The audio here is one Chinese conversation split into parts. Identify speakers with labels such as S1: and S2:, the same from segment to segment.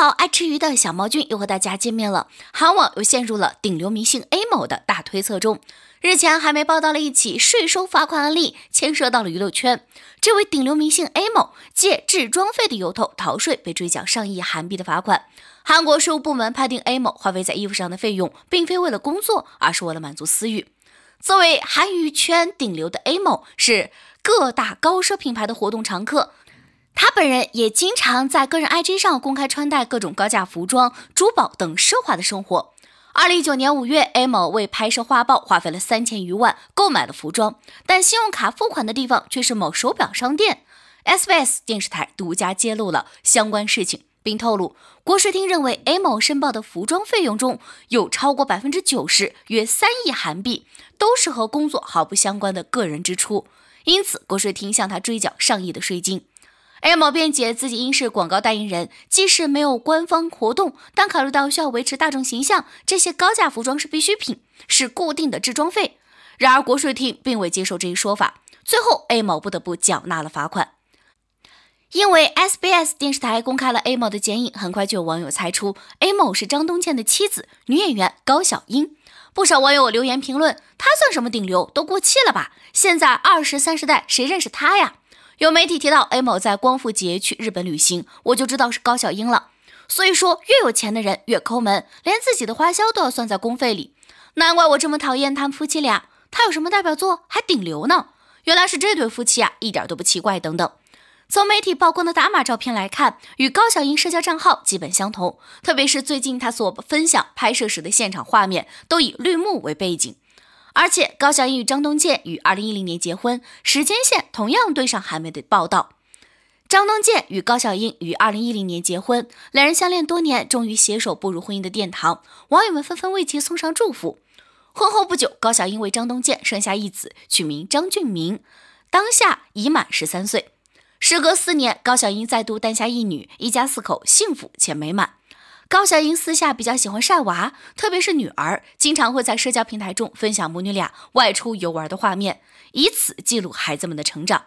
S1: 好，爱吃鱼的小猫君又和大家见面了。韩网又陷入了顶流明星 A 某的大推测中。日前，韩媒报道了一起税收罚款案例，牵涉到了娱乐圈。这位顶流明星 A 某借制装费的由头逃税，被追缴上亿韩币的罚款。韩国税务部门判定 A 某花费在衣服上的费用，并非为了工作，而是为了满足私欲。作为韩娱圈顶流的 A 某，是各大高奢品牌的活动常客。他本人也经常在个人 IG 上公开穿戴各种高价服装、珠宝等奢华的生活。二零一九年五月，A 某为拍摄画报花费了三千余万购买了服装，但信用卡付款的地方却是某手表商店。SBS 电视台独家揭露了相关事情，并透露国税厅认为 A 某申报的服装费用中有超过百分之九十，约三亿韩币都是和工作毫不相关的个人支出，因此国税厅向他追缴上亿的税金。A 某辩解自己应是广告代言人，即使没有官方活动，但考虑到需要维持大众形象，这些高价服装是必需品，是固定的制装费。然而国税厅并未接受这一说法，最后 A 某不得不缴纳了罚款。因为 SBS 电视台公开了 A 某的剪影，很快就有网友猜出 A 某是张东健的妻子女演员高小英。不少网友留言评论：“她算什么顶流？都过气了吧？现在二十三十代谁认识她呀？”有媒体提到 A 某在光复节去日本旅行，我就知道是高晓英了。所以说，越有钱的人越抠门，连自己的花销都要算在公费里，难怪我这么讨厌他们夫妻俩。他有什么代表作？还顶流呢？原来是这对夫妻啊，一点都不奇怪。等等，从媒体曝光的打码照片来看，与高晓英社交账号基本相同，特别是最近他所分享拍摄时的现场画面，都以绿幕为背景。而且高晓英与张东健于二零一零年结婚，时间线同样对上韩媒的报道。张东健与高晓英于二零一零年结婚，两人相恋多年，终于携手步入婚姻的殿堂，网友们纷纷为其送上祝福。婚后不久，高晓英为张东健生下一子，取名张俊明，当下已满十三岁。时隔四年，高晓英再度诞下一女，一家四口幸福且美满。高晓英私下比较喜欢晒娃，特别是女儿，经常会在社交平台中分享母女俩外出游玩的画面，以此记录孩子们的成长。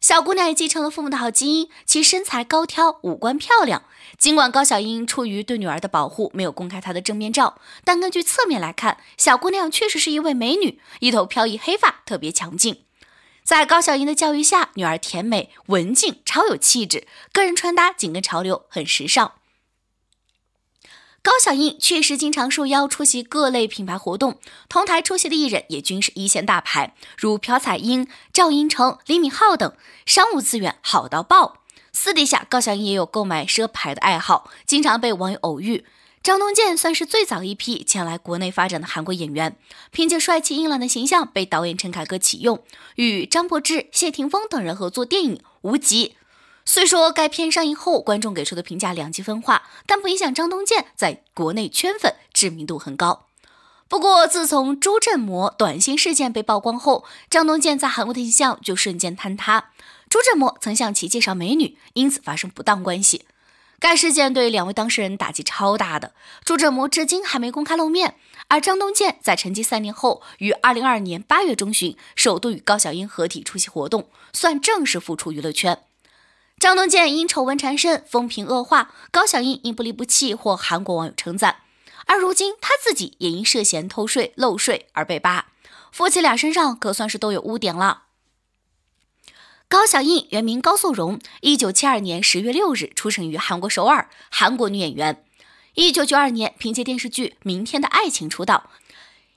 S1: 小姑娘也继承了父母的好基因，其身材高挑，五官漂亮。尽管高晓英出于对女儿的保护，没有公开她的正面照，但根据侧面来看，小姑娘确实是一位美女，一头飘逸黑发，特别强劲。在高晓英的教育下，女儿甜美文静，超有气质，个人穿搭紧跟潮流，很时尚。高晓英确实经常受邀出席各类品牌活动，同台出席的艺人也均是一线大牌，如朴彩英、赵寅成、李敏镐等，商务资源好到爆。私底下，高晓英也有购买奢牌的爱好，经常被网友偶遇。张东健算是最早一批前来国内发展的韩国演员，凭借帅气硬朗的形象被导演陈凯歌启用，与张柏芝、谢霆锋等人合作电影《无极》。虽说该片上映后，观众给出的评价两极分化，但不影响张东健在国内圈粉，知名度很高。不过，自从朱振模短信事件被曝光后，张东健在韩国的形象就瞬间坍塌。朱振模曾向其介绍美女，因此发生不当关系。该事件对两位当事人打击超大，的朱振模至今还没公开露面，而张东健在沉寂三年后，于二零二二年八月中旬，首度与高晓英合体出席活动，算正式复出娱乐圈。张东健因丑闻缠身，风评恶化；高小英因不离不弃获韩国网友称赞。而如今他自己也因涉嫌偷税漏税而被扒，夫妻俩身上可算是都有污点了。高小英原名高素荣，一九七二年十月六日出生于韩国首尔，韩国女演员。一九九二年凭借电视剧《明天的爱情》出道，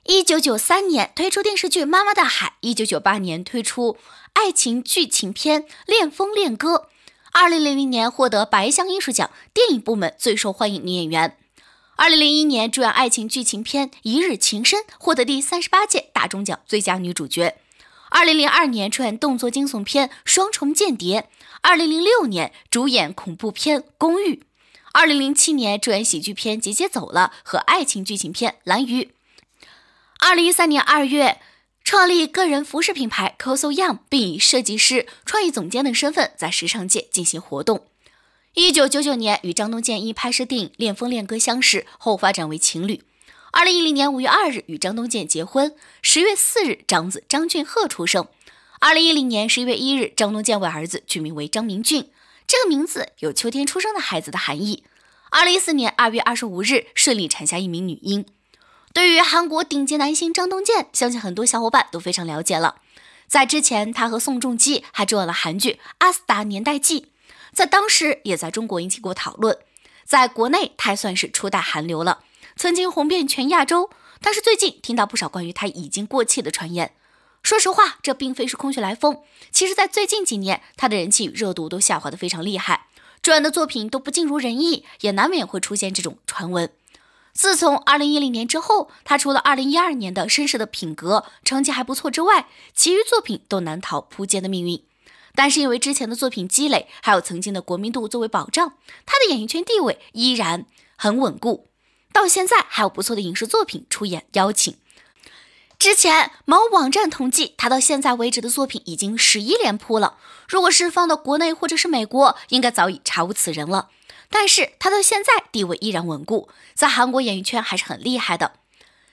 S1: 一九九三年推出电视剧《妈妈的海》，一九九八年推出爱情剧情片《恋风恋歌》。二零零零年获得白象艺术奖电影部门最受欢迎女演员。二零零一年主演爱情剧情片《一日情深》，获得第三十八届大中奖最佳女主角。二零零二年出演动作惊悚片《双重间谍》。二零零六年主演恐怖片《公寓》。二零零七年主演喜剧片《姐姐走了》和爱情剧情片《蓝鱼》。二零一三年二月。创立个人服饰品牌 Coso Young，并以设计师、创意总监的身份在时尚界进行活动。一九九九年，与张东健一拍摄电影《恋风恋歌》相识后，发展为情侣。二零一零年五月二日，与张东健结婚。十月四日，长子张俊赫出生。二零一零年十一月一日，张东健为儿子取名为张明俊，这个名字有秋天出生的孩子的含义。二零一四年二月二十五日，顺利产下一名女婴。对于韩国顶级男星张东健，相信很多小伙伴都非常了解了。在之前，他和宋仲基还主演了韩剧《阿斯达年代记》，在当时也在中国引起过讨论。在国内，他算是初代韩流了，曾经红遍全亚洲。但是最近听到不少关于他已经过气的传言。说实话，这并非是空穴来风。其实，在最近几年，他的人气与热度都下滑得非常厉害，主演的作品都不尽如人意，也难免会出现这种传闻。自从二零一零年之后，他除了二零一二年的《绅士的品格》成绩还不错之外，其余作品都难逃扑街的命运。但是因为之前的作品积累，还有曾经的国民度作为保障，他的演艺圈地位依然很稳固。到现在还有不错的影视作品出演邀请。之前某网站统计，他到现在为止的作品已经十一连扑了。如果是放到国内或者是美国，应该早已查无此人了。但是他到现在地位依然稳固，在韩国演艺圈还是很厉害的。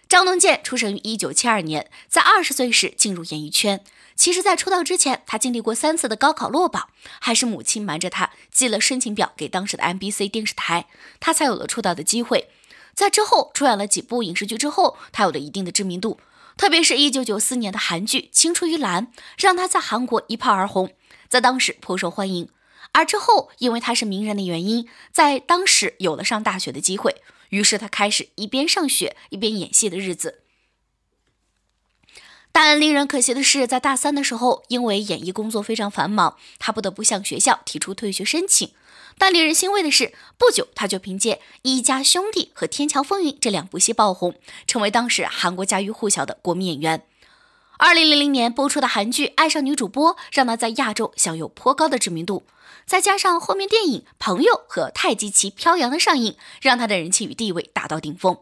S1: 张东健出生于一九七二年，在二十岁时进入演艺圈。其实，在出道之前，他经历过三次的高考落榜，还是母亲瞒着他寄了申请表给当时的 MBC 电视台，他才有了出道的机会。在之后出演了几部影视剧之后，他有了一定的知名度。特别是一九九四年的韩剧《青出于蓝》，让他在韩国一炮而红，在当时颇受欢迎。而之后，因为他是名人的原因，在当时有了上大学的机会，于是他开始一边上学一边演戏的日子。但令人可惜的是，在大三的时候，因为演艺工作非常繁忙，他不得不向学校提出退学申请。但令人欣慰的是，不久他就凭借《一家兄弟》和《天桥风云》这两部戏爆红，成为当时韩国家喻户晓的国民演员。二零零零年播出的韩剧《爱上女主播》让她在亚洲享有颇高的知名度，再加上后面电影《朋友》和《太极旗飘扬》的上映，让她的人气与地位达到顶峰。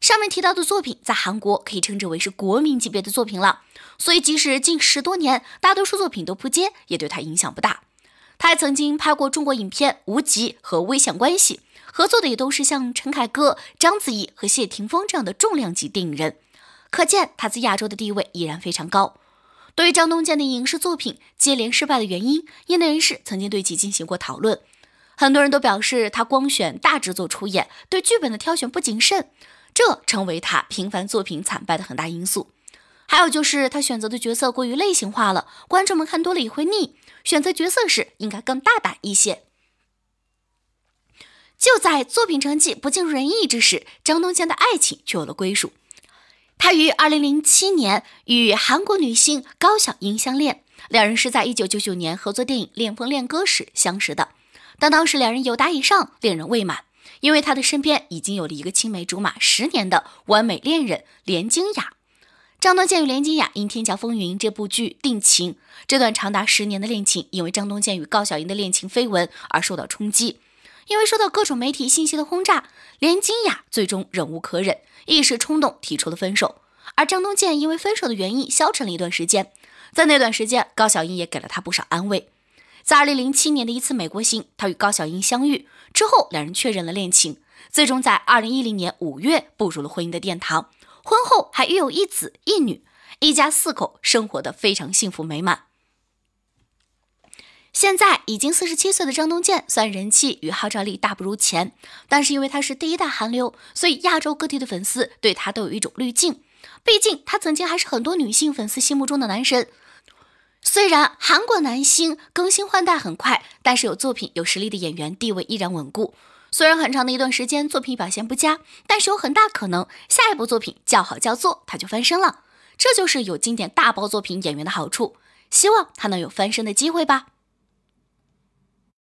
S1: 上面提到的作品在韩国可以称之为是国民级别的作品了，所以即使近十多年大多数作品都扑街，也对她影响不大。她还曾经拍过中国影片《无极》和《危险关系》，合作的也都是像陈凯歌、章子怡和谢霆锋这样的重量级电影人。可见，他在亚洲的地位依然非常高。对于张东健的影视作品接连失败的原因，业内人士曾经对其进行过讨论。很多人都表示，他光选大制作出演，对剧本的挑选不谨慎，这成为他频繁作品惨败的很大因素。还有就是他选择的角色过于类型化了，观众们看多了也会腻。选择角色时应该更大胆一些。就在作品成绩不尽如人意之时，张东健的爱情却有了归属。他于二零零七年与韩国女星高晓英相恋，两人是在一九九九年合作电影《恋风恋歌》时相识的。但当时两人有达以上恋人未满，因为他的身边已经有了一个青梅竹马十年的完美恋人连金雅。张东健与连金雅因《天桥风云》这部剧定情，这段长达十年的恋情因为张东健与高晓英的恋情绯闻而受到冲击。因为受到各种媒体信息的轰炸，连金雅最终忍无可忍，一时冲动提出了分手。而张东健因为分手的原因消沉了一段时间，在那段时间，高小英也给了他不少安慰。在2007年的一次美国行，他与高小英相遇之后，两人确认了恋情，最终在2010年5月步入了婚姻的殿堂。婚后还育有一子一女，一家四口生活的非常幸福美满。现在已经四十七岁的张东健，虽然人气与号召力大不如前，但是因为他是第一代韩流，所以亚洲各地的粉丝对他都有一种滤镜。毕竟他曾经还是很多女性粉丝心目中的男神。虽然韩国男星更新换代很快，但是有作品、有实力的演员地位依然稳固。虽然很长的一段时间作品表现不佳，但是有很大可能下一部作品叫好叫座，他就翻身了。这就是有经典大爆作品演员的好处。希望他能有翻身的机会吧。